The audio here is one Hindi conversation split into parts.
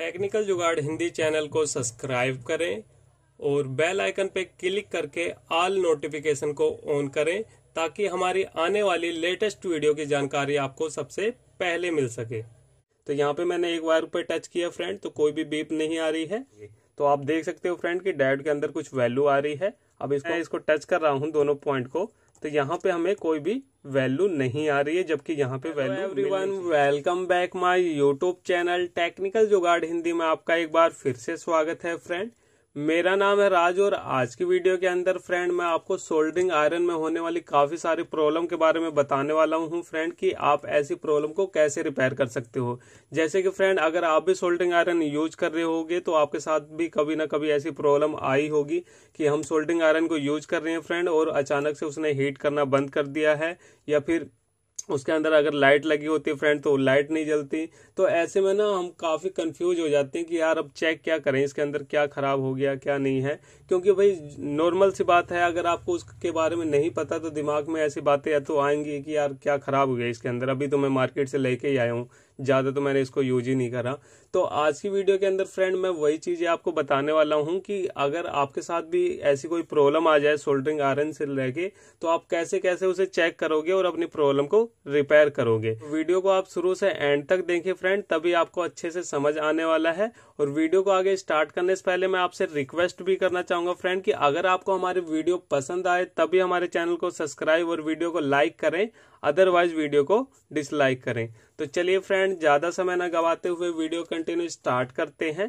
टेक्निकल जुगाड़ हिंदी चैनल को सब्सक्राइब करें और बेल आइकन पर क्लिक करके ऑल नोटिफिकेशन को ऑन करें ताकि हमारी आने वाली लेटेस्ट वीडियो की जानकारी आपको सबसे पहले मिल सके तो यहाँ पे मैंने एक वायर पे टच किया फ्रेंड तो कोई भी बीप नहीं आ रही है तो आप देख सकते हो फ्रेंड कि डायोड के अंदर कुछ वैल्यू आ रही है अब इसको इसको टच कर रहा हूँ दोनों पॉइंट को तो यहाँ पे हमें कोई भी वैल्यू नहीं आ रही है जबकि यहाँ पे hello everyone welcome back my YouTube channel technical Jugaad Hindi में आपका एक बार फिर से स्वागत है फ्रेंड मेरा नाम है राज और आज की वीडियो के अंदर फ्रेंड मैं आपको सोल्डिंग आयरन में होने वाली काफ़ी सारी प्रॉब्लम के बारे में बताने वाला हूं फ्रेंड कि आप ऐसी प्रॉब्लम को कैसे रिपेयर कर सकते हो जैसे कि फ्रेंड अगर आप भी सोल्डिंग आयरन यूज कर रहे होगे तो आपके साथ भी कभी ना कभी ऐसी प्रॉब्लम आई होगी कि हम सोल्डिंग आयरन को यूज कर रहे हैं फ्रेंड और अचानक से उसने हीट करना बंद कर दिया है या फिर उसके अंदर अगर लाइट लगी होती है फ्रेंड तो लाइट नहीं जलती तो ऐसे में ना हम काफ़ी कंफ्यूज हो जाते हैं कि यार अब चेक क्या करें इसके अंदर क्या ख़राब हो गया क्या नहीं है क्योंकि भाई नॉर्मल सी बात है अगर आपको उसके बारे में नहीं पता तो दिमाग में ऐसी बातें या तो आएंगी कि यार क्या ख़राब हो गया इसके अंदर अभी तो मैं मार्केट से लेके ही आया हूँ ज़्यादा तो मैंने इसको यूज ही नहीं करा तो आज की वीडियो के अंदर फ्रेंड मैं वही चीज़ें आपको बताने वाला हूं कि अगर आपके साथ भी ऐसी कोई प्रॉब्लम आ जाए सोल्डरिंग आयरन से लेके तो आप कैसे कैसे उसे चेक करोगे और अपनी प्रॉब्लम को रिपेयर करोगे वीडियो को आप शुरू से एंड तक देखें फ्रेंड तभी आपको अच्छे से समझ आने वाला है और वीडियो को आगे स्टार्ट करने से पहले मैं आपसे रिक्वेस्ट भी करना चाहूँगा फ्रेंड कि अगर आपको हमारी वीडियो पसंद आए तभी हमारे चैनल को सब्सक्राइब और वीडियो को लाइक करें अदरवाइज वीडियो को डिसलाइक करें तो चलिए फ्रेंड ज़्यादा समय न गवाते हुए वीडियो कंटिन्यू स्टार्ट करते हैं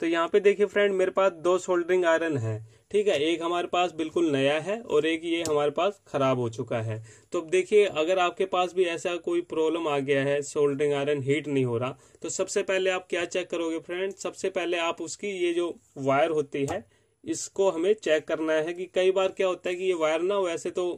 तो यहाँ पे देखिए फ्रेंड मेरे पास दो सोल्डरिंग आयरन है ठीक है एक हमारे पास बिल्कुल नया है और एक ये हमारे पास खराब हो चुका है तो अब देखिए अगर आपके पास भी ऐसा कोई प्रॉब्लम आ गया है सोल्डरिंग आयरन हीट नहीं हो रहा तो सबसे पहले आप क्या चेक करोगे फ्रेंड सबसे पहले आप उसकी ये जो वायर होती है इसको हमें चेक करना है कि कई बार क्या होता है कि ये वायर ना वैसे तो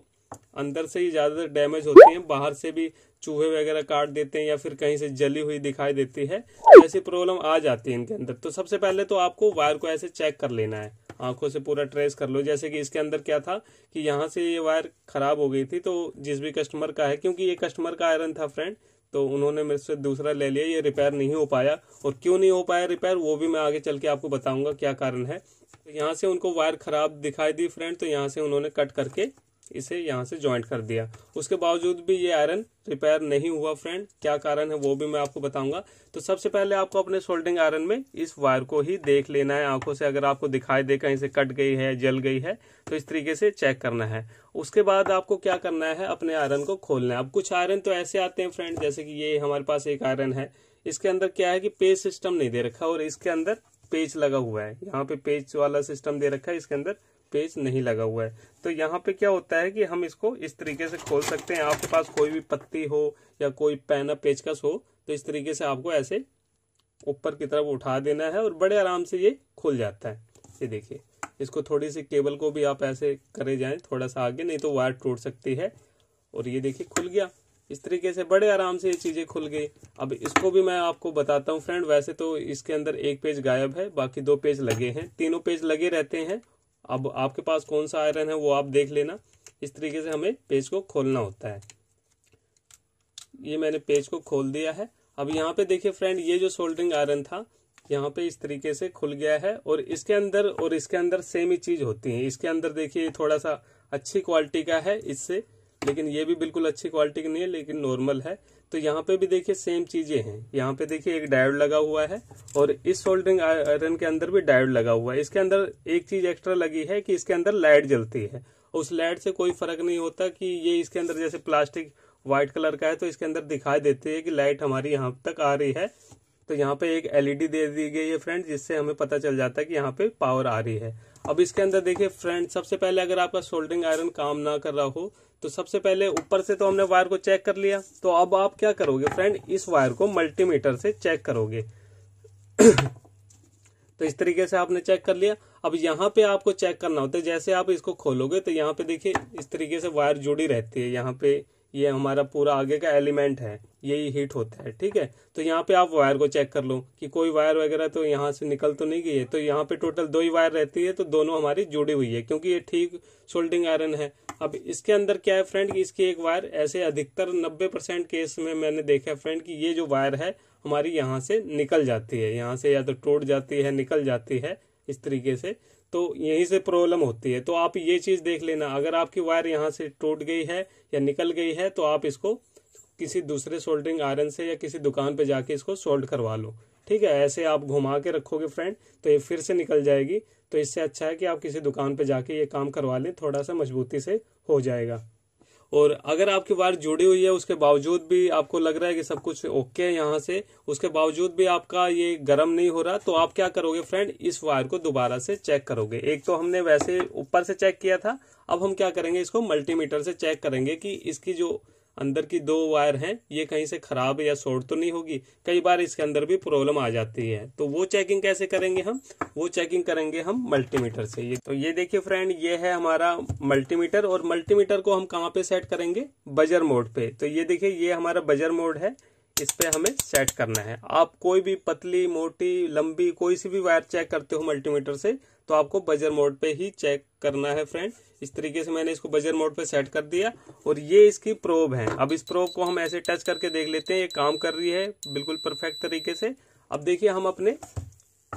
अंदर से ही ज़्यादातर डैमेज होती है बाहर से भी चूहे वगैरह काट देते हैं या फिर कहीं से जली हुई दिखाई देती है तो ऐसी प्रॉब्लम आ जाती है इनके अंदर तो सबसे पहले तो आपको वायर को ऐसे चेक कर लेना है आंखों से पूरा ट्रेस कर लो जैसे कि इसके अंदर क्या था कि यहाँ से ये वायर खराब हो गई थी तो जिस भी कस्टमर का है क्योंकि ये कस्टमर का आयरन था फ्रेंड तो उन्होंने मेरे से दूसरा ले लिया ये रिपेयर नहीं हो पाया और क्यों नहीं हो पाया रिपेयर वो भी मैं आगे चल के आपको बताऊंगा क्या कारण है तो यहाँ से उनको वायर खराब दिखाई दी फ्रेंड तो यहाँ से उन्होंने कट करके इसे यहाँ से ज्वाइंट कर दिया उसके बावजूद भी ये आयरन रिपेयर नहीं हुआ फ्रेंड क्या कारण है वो भी मैं आपको बताऊंगा तो सबसे पहले आपको अपने सोल्डिंग आयरन में इस वायर को ही देख लेना है आंखों से अगर आपको दिखाई दे कहीं से कट गई है जल गई है तो इस तरीके से चेक करना है उसके बाद आपको क्या करना है अपने आयरन को खोलना है अब कुछ आयरन तो ऐसे आते हैं फ्रेंड जैसे कि ये हमारे पास एक आयरन है इसके अंदर क्या है कि पेज सिस्टम नहीं दे रखा और इसके अंदर पेज लगा हुआ है यहाँ पे पेज वाला सिस्टम दे रखा है इसके अंदर पेज नहीं लगा हुआ है तो यहाँ पे क्या होता है कि हम इसको इस तरीके से खोल सकते हैं आपके पास कोई भी पत्ती हो या कोई पैना पेचकस हो तो इस तरीके से आपको ऐसे ऊपर की तरफ उठा देना है और बड़े आराम से ये खुल जाता है ये देखिए इसको थोड़ी सी केबल को भी आप ऐसे करे जाएं थोड़ा सा आगे नहीं तो वायर टूट सकती है और ये देखिए खुल गया इस तरीके से बड़े आराम से ये चीज़ें खुल गई अब इसको भी मैं आपको बताता हूँ फ्रेंड वैसे तो इसके अंदर एक पेज गायब है बाकी दो पेज लगे हैं तीनों पेज लगे रहते हैं अब आपके पास कौन सा आयरन है वो आप देख लेना इस तरीके से हमें पेज को खोलना होता है ये मैंने पेज को खोल दिया है अब यहाँ पे देखिए फ्रेंड ये जो सोल्डरिंग आयरन था यहाँ पे इस तरीके से खुल गया है और इसके अंदर और इसके अंदर सेम ही चीज होती है इसके अंदर देखिए थोड़ा सा अच्छी क्वालिटी का है इससे लेकिन ये भी बिल्कुल अच्छी क्वालिटी की नहीं है लेकिन नॉर्मल है तो यहाँ पे भी देखिए सेम चीजें हैं यहाँ पे देखिए एक डायोड लगा हुआ है और इस सोल्डरिंग आयरन के अंदर भी डायोड लगा हुआ है इसके अंदर एक चीज एक्स्ट्रा लगी है कि इसके अंदर लाइट जलती है उस लाइट से कोई फर्क नहीं होता कि ये इसके अंदर जैसे प्लास्टिक व्हाइट कलर का है तो इसके अंदर दिखाई देती है कि लाइट हमारी यहाँ तक आ रही है तो यहाँ पे एक एलईडी e दे दी गई है फ्रेंड जिससे हमें पता चल जाता है कि यहाँ पे पावर आ रही है अब इसके अंदर देखिए फ्रेंड सबसे पहले अगर आपका सोल्डरिंग आयरन काम ना कर रहा हो तो सबसे पहले ऊपर से तो हमने वायर को चेक कर लिया तो अब आप क्या करोगे फ्रेंड इस वायर को मल्टीमीटर से चेक करोगे तो इस तरीके से आपने चेक कर लिया अब यहाँ पे आपको चेक करना होता है जैसे आप इसको खोलोगे तो यहाँ पे देखिए इस तरीके से वायर जुड़ी रहती है यहाँ पे ये हमारा पूरा आगे का एलिमेंट है यही हीट होता है ठीक है तो यहाँ पे आप वायर को चेक कर लो कि कोई वायर वगैरह तो यहाँ से निकल तो नहीं गई है तो यहाँ पे टोटल दो ही वायर रहती है तो दोनों हमारी जुड़ी हुई है क्योंकि ये ठीक सोल्डिंग आयरन है अब इसके अंदर क्या है फ्रेंड कि इसकी एक वायर ऐसे अधिकतर नब्बे परसेंट केस में मैंने देखा है फ्रेंड कि ये जो वायर है हमारी यहाँ से निकल जाती है यहाँ से या तो टूट जाती है निकल जाती है इस तरीके से तो यहीं से प्रॉब्लम होती है तो आप ये चीज़ देख लेना अगर आपकी वायर यहाँ से टूट गई है या निकल गई है तो आप इसको किसी दूसरे सोल्डरिंग आयरन से या किसी दुकान पे जाके इसको सोल्ड करवा लो ठीक है ऐसे आप घुमा के रखोगे फ्रेंड तो ये फिर से निकल जाएगी तो इससे अच्छा है कि आप किसी दुकान पे जाके ये काम करवा लें थोड़ा सा मजबूती से हो जाएगा और अगर आपकी वायर जुड़ी हुई है उसके बावजूद भी आपको लग रहा है कि सब कुछ ओके है यहाँ से उसके बावजूद भी आपका ये गर्म नहीं हो रहा तो आप क्या करोगे फ्रेंड इस वायर को दोबारा से चेक करोगे एक तो हमने वैसे ऊपर से चेक किया था अब हम क्या करेंगे इसको मल्टीमीटर से चेक करेंगे कि इसकी जो अंदर की दो वायर हैं ये कहीं से खराब या शॉर्ट तो नहीं होगी कई बार इसके अंदर भी प्रॉब्लम आ जाती है तो वो चेकिंग कैसे करेंगे हम वो चेकिंग करेंगे हम मल्टीमीटर से ये तो ये देखिए फ्रेंड ये है हमारा मल्टीमीटर और मल्टीमीटर को हम कहाँ पे सेट करेंगे बजर मोड पे तो ये देखिए ये हमारा बजर मोड है इस पर हमें सेट करना है आप कोई भी पतली मोटी लंबी कोई सी भी वायर चेक करते हो मल्टीमीटर से तो आपको बजर मोड पे ही चेक करना है फ्रेंड इस तरीके से मैंने इसको बजर मोड पे सेट कर दिया और ये इसकी प्रोब है अब इस प्रोब को हम ऐसे टच करके देख लेते हैं ये काम कर रही है बिल्कुल परफेक्ट तरीके से अब देखिए हम अपने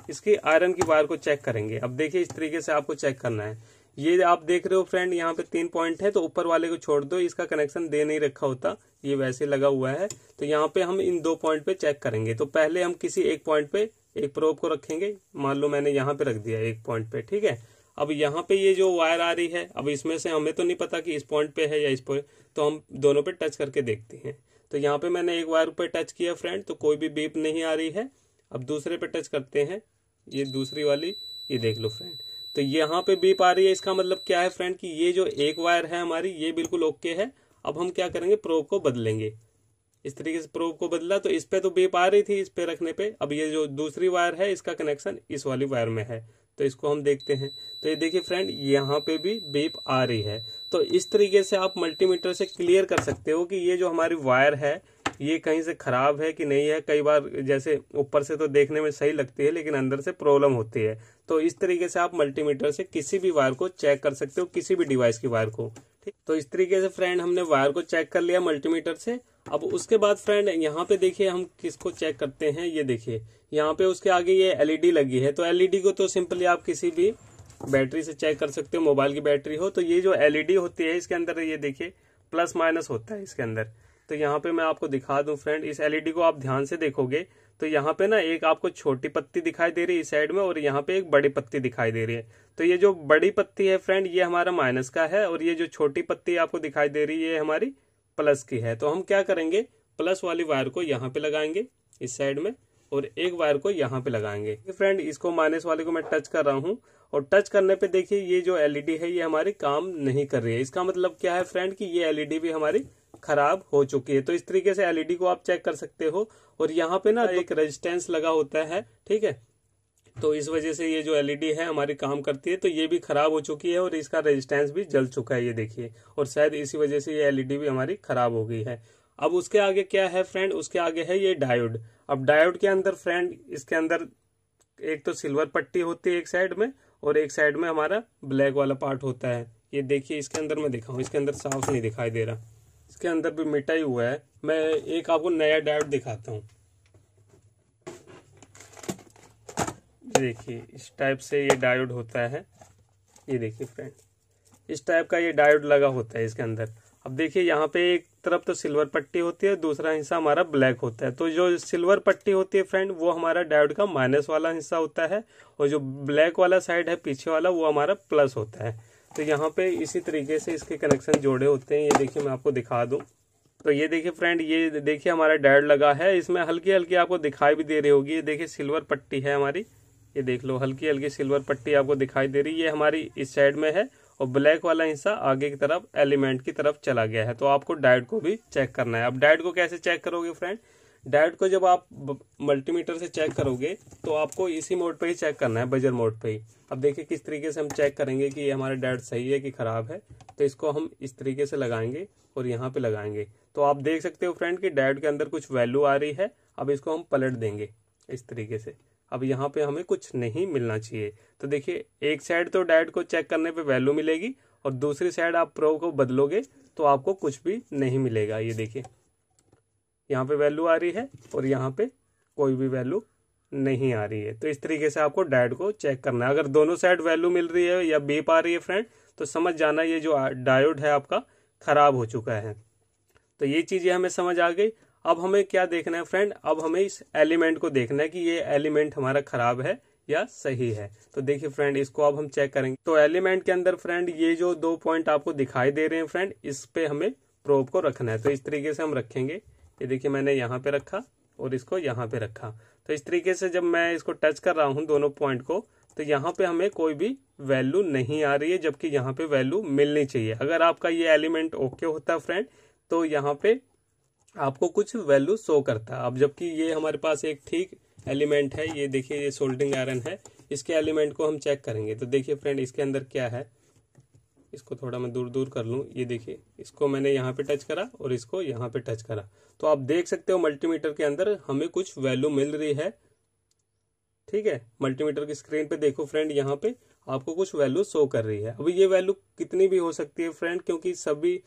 इसकी आयरन की वायर को चेक करेंगे अब देखिए इस तरीके से आपको चेक करना है ये आप देख रहे हो फ्रेंड यहाँ पे तीन पॉइंट है तो ऊपर वाले को छोड़ दो इसका कनेक्शन दे नहीं रखा होता ये वैसे लगा हुआ है तो यहाँ पे हम इन दो पॉइंट पे चेक करेंगे तो पहले हम किसी एक पॉइंट पे एक प्रोब को रखेंगे मान लो मैंने यहाँ पे रख दिया एक पॉइंट पे ठीक है अब यहाँ पे ये जो वायर आ रही है अब इसमें से हमें तो नहीं पता कि इस पॉइंट पे है या इस पॉइंट तो हम दोनों पे टच करके देखते हैं तो यहाँ पे मैंने एक वायर पे टच किया फ्रेंड तो कोई भी बीप नहीं आ रही है अब दूसरे पे टच करते हैं ये दूसरी वाली ये देख लो फ्रेंड तो यहाँ पे बीप आ रही है इसका मतलब क्या है फ्रेंड कि ये जो एक वायर है हमारी ये बिल्कुल ओके है अब हम क्या करेंगे प्रोब को बदलेंगे इस तरीके से प्रोब को बदला तो इस पे तो बेप आ रही थी इस पे रखने पे अब ये जो दूसरी वायर है इसका कनेक्शन इस वाली वायर में है तो इसको हम देखते हैं तो ये देखिए फ्रेंड यहाँ पे भी बेप आ रही है तो इस तरीके से आप मल्टीमीटर से क्लियर कर सकते हो कि ये जो हमारी वायर है ये कहीं से खराब है कि नहीं है कई बार जैसे ऊपर से तो देखने में सही लगती है लेकिन अंदर से प्रॉब्लम होती है तो इस तरीके से आप मल्टीमीटर से किसी भी वायर को चेक कर सकते हो किसी भी डिवाइस की वायर को ठीक तो इस तरीके से फ्रेंड हमने वायर को चेक कर लिया मल्टीमीटर से अब उसके बाद फ्रेंड यहाँ पे देखिए हम किसको चेक करते हैं ये देखिए यहाँ पे उसके आगे ये एलईडी e लगी है तो एलईडी e को तो सिंपली आप किसी भी बैटरी से चेक कर सकते हो मोबाइल की बैटरी हो तो ये जो एलईडी e होती है इसके अंदर ये देखिए प्लस माइनस होता है इसके अंदर तो यहाँ पे मैं आपको दिखा दूं फ्रेंड इस एलईडी को आप ध्यान से देखोगे तो यहाँ पे ना एक आपको छोटी पत्ती दिखाई दे रही है इस साइड में और यहाँ पे एक बड़ी पत्ती दिखाई दे रही है तो ये जो बड़ी पत्ती है फ्रेंड ये हमारा माइनस का है और ये जो छोटी पत्ती आपको दिखाई दे रही है ये हमारी प्लस की है तो हम क्या करेंगे प्लस वाली वायर को यहाँ पे लगाएंगे इस साइड में और एक वायर को यहाँ पे लगाएंगे फ्रेंड इसको माइनस वाले को मैं टच कर रहा हूँ और टच करने पे देखिए ये जो एलईडी है ये हमारी काम नहीं कर रही है इसका मतलब क्या है फ्रेंड कि ये एलईडी भी हमारी खराब हो चुकी है तो इस तरीके से एलईडी e को आप चेक कर सकते हो और यहाँ पे ना एक रेजिस्टेंस लगा होता है ठीक है तो इस वजह से ये जो एलईडी e है हमारी काम करती है तो ये भी खराब हो चुकी है और इसका रेजिस्टेंस भी जल चुका है ये देखिए और शायद इसी वजह से ये एलईडी e भी हमारी खराब हो गई है अब उसके आगे क्या है फ्रेंड उसके आगे है ये डायोड अब डायोड के अंदर फ्रेंड इसके अंदर एक तो सिल्वर पट्टी होती है एक साइड में और एक साइड में हमारा ब्लैक वाला पार्ट होता है ये देखिए इसके अंदर मैं दिखाऊँ इसके अंदर साफ नहीं दिखाई दे रहा इसके अंदर भी ही हुआ है मैं एक आपको नया डायोड दिखाता हूँ देखिए इस टाइप से ये डायोड होता है ये देखिए फ्रेंड इस टाइप का ये डायोड लगा होता है इसके अंदर अब देखिए यहाँ पे एक तरफ तो सिल्वर पट्टी होती है दूसरा हिस्सा हमारा ब्लैक होता है तो जो सिल्वर पट्टी होती है फ्रेंड वो हमारा डायोड का माइनस वाला हिस्सा होता है और जो ब्लैक वाला साइड है पीछे वाला वो हमारा प्लस होता है तो यहाँ पे इसी तरीके से इसके कनेक्शन जोड़े होते हैं ये देखिए मैं आपको दिखा दूँ तो ये देखिए फ्रेंड ये देखिए हमारा डैड लगा है इसमें हल्की हल्की आपको दिखाई भी दे रही होगी ये देखिए सिल्वर पट्टी है हमारी ये देख लो हल्की हल्की सिल्वर पट्टी आपको दिखाई दे रही है ये हमारी इस साइड में है और ब्लैक वाला हिस्सा आगे की तरफ एलिमेंट की तरफ चला गया है तो आपको डायट को भी चेक करना है अब डायट को कैसे चेक करोगे फ्रेंड डायोड को जब आप मल्टीमीटर से चेक करोगे तो आपको इसी मोड पे ही चेक करना है बजर मोड पे ही अब देखिए किस तरीके से हम चेक करेंगे कि ये हमारा डायोड सही है कि ख़राब है तो इसको हम इस तरीके से लगाएंगे और यहाँ पे लगाएंगे तो आप देख सकते हो फ्रेंड कि डायोड के अंदर कुछ वैल्यू आ रही है अब इसको हम पलट देंगे इस तरीके से अब यहाँ पे हमें कुछ नहीं मिलना चाहिए तो देखिए एक साइड तो डायोड को चेक करने पर वैल्यू मिलेगी और दूसरी साइड आप प्रो को बदलोगे तो आपको कुछ भी नहीं मिलेगा ये देखिए यहाँ पे वैल्यू आ रही है और यहाँ पे कोई भी वैल्यू नहीं आ रही है तो इस तरीके से आपको डायड को चेक करना है अगर दोनों साइड वैल्यू मिल रही है या बीप आ रही है फ्रेंड तो समझ जाना ये जो डायोड है आपका खराब हो चुका है तो ये चीज़ें हमें समझ आ गई अब हमें क्या देखना है फ्रेंड अब हमें इस एलिमेंट को देखना है कि ये एलिमेंट हमारा खराब है या सही है तो देखिए फ्रेंड इसको अब हम चेक करेंगे तो एलिमेंट के अंदर फ्रेंड ये जो दो पॉइंट आपको दिखाई दे रहे हैं फ्रेंड इस पे हमें प्रोब को रखना है तो इस तरीके से हम रखेंगे ये देखिए मैंने यहाँ पे रखा और इसको यहाँ पे रखा तो इस तरीके से जब मैं इसको टच कर रहा हूँ दोनों पॉइंट को तो यहाँ पे हमें कोई भी वैल्यू नहीं आ रही है जबकि यहाँ पे वैल्यू मिलनी चाहिए अगर आपका ये एलिमेंट ओके होता है फ्रेंड तो यहाँ पे आपको कुछ वैल्यू शो करता अब जबकि ये हमारे पास एक ठीक एलिमेंट है ये देखिए ये सोल्डिंग आयरन है इसके एलिमेंट को हम चेक करेंगे तो देखिए फ्रेंड इसके अंदर क्या है इसको थोड़ा मैं दूर दूर कर लूँ ये देखिए इसको मैंने यहाँ पे टच करा और इसको यहाँ पे टच करा तो आप देख सकते हो मल्टीमीटर के अंदर हमें कुछ वैल्यू मिल रही है ठीक है मल्टीमीटर की स्क्रीन पे देखो फ्रेंड यहाँ पे आपको कुछ वैल्यू शो कर रही है अभी ये वैल्यू कितनी भी हो सकती है फ्रेंड क्योंकि सभी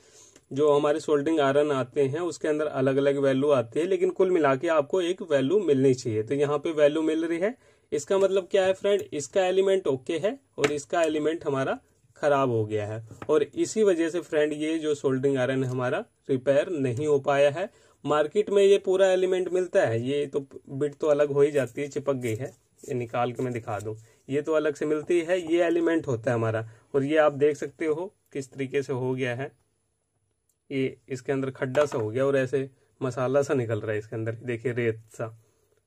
जो हमारे सोल्डिंग आयरन आते हैं उसके अंदर अलग अलग वैल्यू आती है लेकिन कुल मिला के आपको एक वैल्यू मिलनी चाहिए तो यहाँ पे वैल्यू मिल रही है इसका मतलब क्या है फ्रेंड इसका एलिमेंट ओके है और इसका एलिमेंट हमारा खराब हो गया है और इसी वजह से फ्रेंड ये जो सोल्डिंग आयरन हमारा रिपेयर नहीं हो पाया है मार्केट में ये पूरा एलिमेंट मिलता है ये तो बिट तो अलग हो ही जाती है चिपक गई है ये निकाल के मैं दिखा दूँ ये तो अलग से मिलती है ये एलिमेंट होता है हमारा और ये आप देख सकते हो किस तरीके से हो गया है ये इसके अंदर खड्डा सा हो गया और ऐसे मसाला सा निकल रहा है इसके अंदर देखिए रेत सा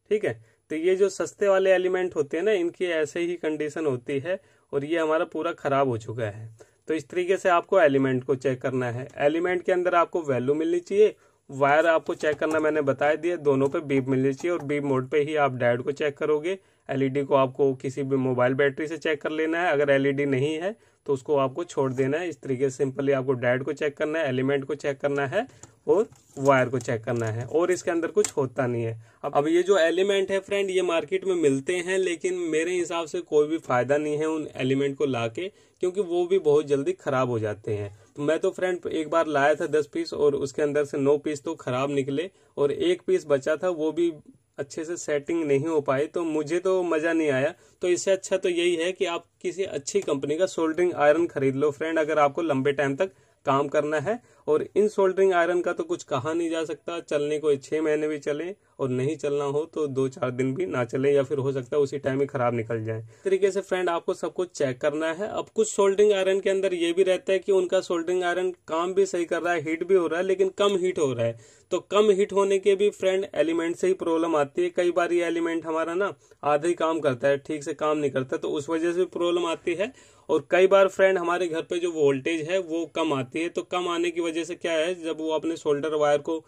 ठीक है तो ये जो सस्ते वाले एलिमेंट होते हैं ना इनकी ऐसे ही कंडीशन होती है और ये हमारा पूरा ख़राब हो चुका है तो इस तरीके से आपको एलिमेंट को चेक करना है एलिमेंट के अंदर आपको वैल्यू मिलनी चाहिए वायर आपको चेक करना मैंने बता दिया दोनों पे बीप मिलनी चाहिए और बीप मोड पे ही आप डायोड को चेक करोगे एलईडी को आपको किसी भी मोबाइल बैटरी से चेक कर लेना है अगर एलईडी नहीं है तो उसको आपको छोड़ देना है इस तरीके से सिंपली आपको डायट को चेक करना है एलिमेंट को चेक करना है और वायर को चेक करना है और इसके अंदर कुछ होता नहीं है अब अब ये जो एलिमेंट है फ्रेंड ये मार्केट में मिलते हैं लेकिन मेरे हिसाब से कोई भी फायदा नहीं है उन एलिमेंट को लाके क्योंकि वो भी बहुत जल्दी खराब हो जाते हैं तो मैं तो फ्रेंड एक बार लाया था दस पीस और उसके अंदर से नौ पीस तो खराब निकले और एक पीस बचा था वो भी अच्छे से सेटिंग नहीं हो पाई तो मुझे तो मज़ा नहीं आया तो इससे अच्छा तो यही है कि आप किसी अच्छी कंपनी का सोल्डरिंग आयरन खरीद लो फ्रेंड अगर आपको लंबे टाइम तक काम करना है और इन सोल्डरिंग आयरन का तो कुछ कहा नहीं जा सकता चलने को छह महीने भी चले और नहीं चलना हो तो दो चार दिन भी ना चले या फिर हो सकता है उसी टाइम ही खराब निकल जाए तरीके से फ्रेंड आपको सब कुछ चेक करना है अब कुछ सोल्डरिंग आयरन के अंदर ये भी रहता है कि उनका सोल्डरिंग आयरन काम भी सही कर रहा है हीट भी हो रहा है लेकिन कम हीट हो रहा है तो कम हीट होने के भी फ्रेंड एलिमेंट से ही प्रॉब्लम आती है कई बार ये एलिमेंट हमारा ना आधा ही काम करता है ठीक से काम नहीं करता तो उस वजह से प्रॉब्लम आती है और कई बार फ्रेंड हमारे घर पे जो वोल्टेज है वो कम आती है तो कम आने की वजह से क्या है जब वो अपने शोल्डर वायर को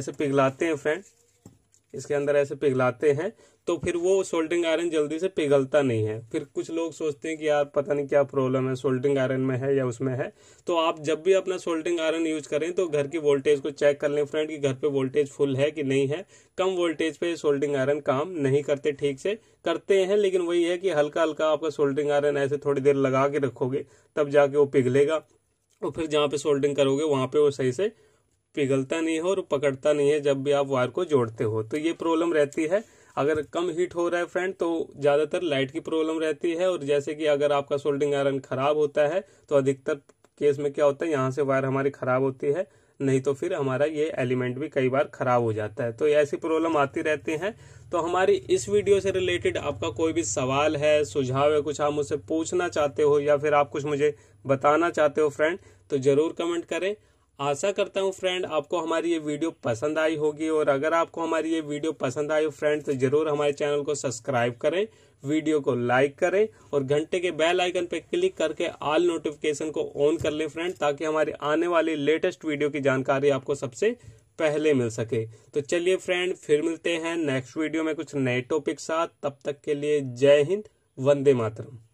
ऐसे पिघलाते हैं फ्रेंड इसके अंदर ऐसे पिघलाते हैं तो फिर वो सोल्डिंग आयरन जल्दी से पिघलता नहीं है फिर कुछ लोग सोचते हैं कि यार पता नहीं क्या प्रॉब्लम है सोल्डिंग आयरन में है या उसमें है तो आप जब भी अपना सोल्डिंग आयरन यूज करें तो घर की वोल्टेज को चेक कर लें फ्रेंड कि घर पे वोल्टेज फुल है कि नहीं है कम वोल्टेज पे सोल्डिंग आयरन काम नहीं करते ठीक से करते हैं लेकिन वही है कि हल्का हल्का आपका सोल्डिंग आयरन ऐसे थोड़ी देर लगा के रखोगे तब जाके वो पिघलेगा और फिर जहाँ पे सोल्डिंग करोगे वहाँ पे वो सही से पिघलता नहीं है और पकड़ता नहीं है जब भी आप वायर को जोड़ते हो तो ये प्रॉब्लम रहती है अगर कम हीट हो रहा है फ्रेंड तो ज़्यादातर लाइट की प्रॉब्लम रहती है और जैसे कि अगर आपका सोल्डिंग आयरन खराब होता है तो अधिकतर केस में क्या होता है यहाँ से वायर हमारी खराब होती है नहीं तो फिर हमारा ये एलिमेंट भी कई बार खराब हो जाता है तो ऐसी प्रॉब्लम आती रहती हैं तो हमारी इस वीडियो से रिलेटेड आपका कोई भी सवाल है सुझाव है कुछ आप मुझसे पूछना चाहते हो या फिर आप कुछ मुझे बताना चाहते हो फ्रेंड तो ज़रूर कमेंट करें आशा करता हूँ फ्रेंड आपको हमारी ये वीडियो पसंद आई होगी और अगर आपको हमारी ये वीडियो पसंद आई हो फ्रेंड तो जरूर हमारे चैनल को सब्सक्राइब करें वीडियो को लाइक करें और घंटे के बेल आइकन पर क्लिक करके ऑल नोटिफिकेशन को ऑन कर लें फ्रेंड ताकि हमारी आने वाली लेटेस्ट वीडियो की जानकारी आपको सबसे पहले मिल सके तो चलिए फ्रेंड फिर मिलते हैं नेक्स्ट वीडियो में कुछ नए टॉपिक साथ तब तक के लिए जय हिंद वंदे मातरम